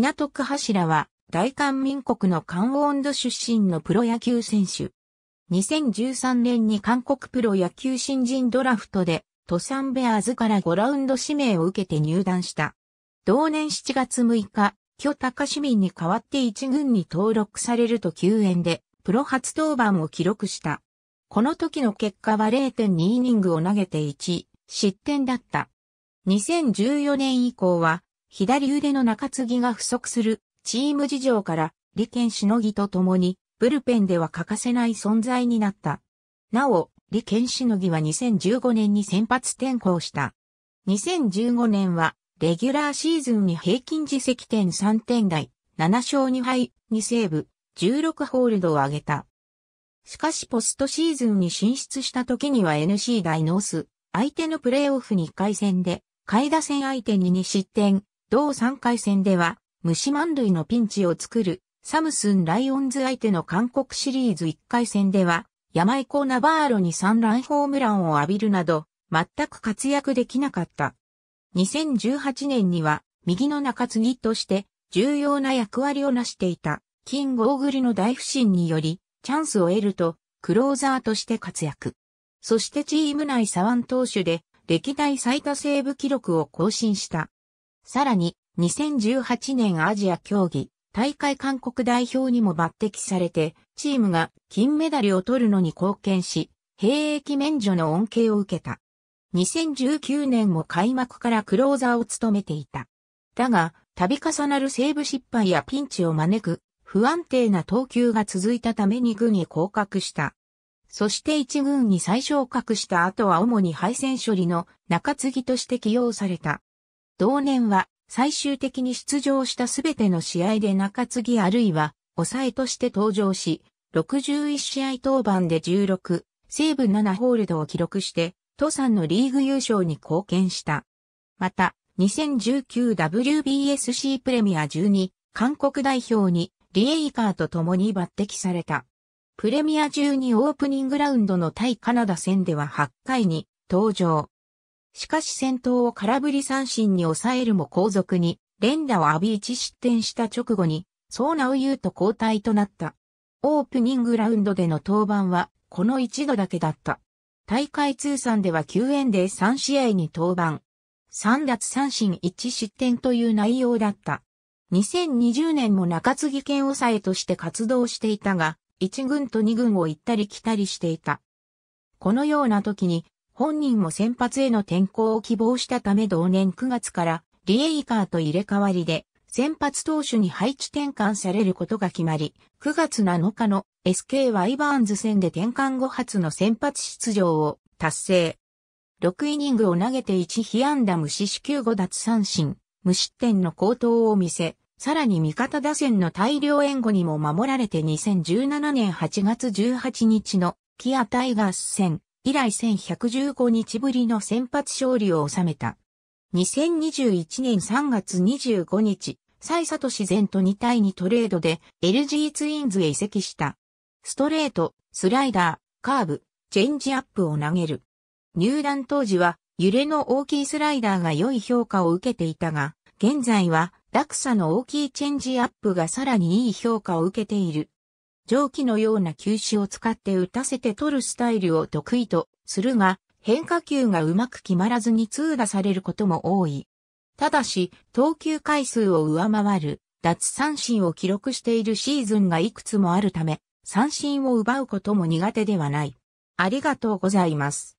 港区柱は、大韓民国の関温度出身のプロ野球選手。2013年に韓国プロ野球新人ドラフトで、トサンベアーズから5ラウンド指名を受けて入団した。同年7月6日、巨高市民に代わって1軍に登録されると救援で、プロ初登板を記録した。この時の結果は0.2イニングを投げて1、失点だった。2014年以降は、左腕の中継ぎが不足するチーム事情から利権しのぎと共にブルペンでは欠かせない存在になった。なお、利権しのぎは2015年に先発転向した。2015年はレギュラーシーズンに平均自責点3点台、7勝2敗、2セーブ、16ホールドを挙げた。しかしポストシーズンに進出した時には NC 大ノース、相手のプレーオフ2回戦で、下位打線相手に2失点、同3回戦では、虫満塁のピンチを作る、サムスン・ライオンズ相手の韓国シリーズ1回戦では、山井コナバーロに3ランホームランを浴びるなど、全く活躍できなかった。2018年には、右の中継ぎとして、重要な役割を成していた、キング・オーグルの大不振により、チャンスを得ると、クローザーとして活躍。そしてチーム内左腕投手で、歴代最多セーブ記録を更新した。さらに、2018年アジア競技、大会韓国代表にも抜擢されて、チームが金メダルを取るのに貢献し、兵役免除の恩恵を受けた。2019年も開幕からクローザーを務めていた。だが、度重なるセーブ失敗やピンチを招く不安定な投球が続いたために軍に降格した。そして一軍に再昇格した後は主に敗戦処理の中継ぎとして起用された。同年は最終的に出場したすべての試合で中継ぎあるいは抑えとして登場し、61試合登板で16、西武7ホールドを記録して、都産のリーグ優勝に貢献した。また、2019WBSC プレミア12、韓国代表にリエイカーと共に抜擢された。プレミア12オープニングラウンドの対カナダ戦では8回に登場。しかし先頭を空振り三振に抑えるも後続に連打を浴び一失点した直後に、そうなう言うと交代となった。オープニングラウンドでの登板は、この一度だけだった。大会通算では9円で3試合に登板。3奪三振1失点という内容だった。2020年も中継ぎ県抑えとして活動していたが、1軍と2軍を行ったり来たりしていた。このような時に本人も先発への転向を希望したため同年9月からリエイカーと入れ替わりで先発投手に配置転換されることが決まり、9月7日の SK ワイバーンズ戦で転換後初の先発出場を達成。6イニングを投げて1被安打無四死球5奪三振、無失点の好投を見せ、さらに味方打線の大量援護にも守られて2017年8月18日のキアタイガース戦、以来1115日ぶりの先発勝利を収めた。2021年3月25日、蔡自然と2対2トレードで LG ツインズへ移籍した。ストレート、スライダー、カーブ、チェンジアップを投げる。入団当時は揺れの大きいスライダーが良い評価を受けていたが、現在は落差の大きいチェンジアップがさらに良い評価を受けている。蒸気のような球種を使って打たせて取るスタイルを得意とするが、変化球がうまく決まらずに通打されることも多い。ただし、投球回数を上回る、脱三振を記録しているシーズンがいくつもあるため、三振を奪うことも苦手ではない。ありがとうございます。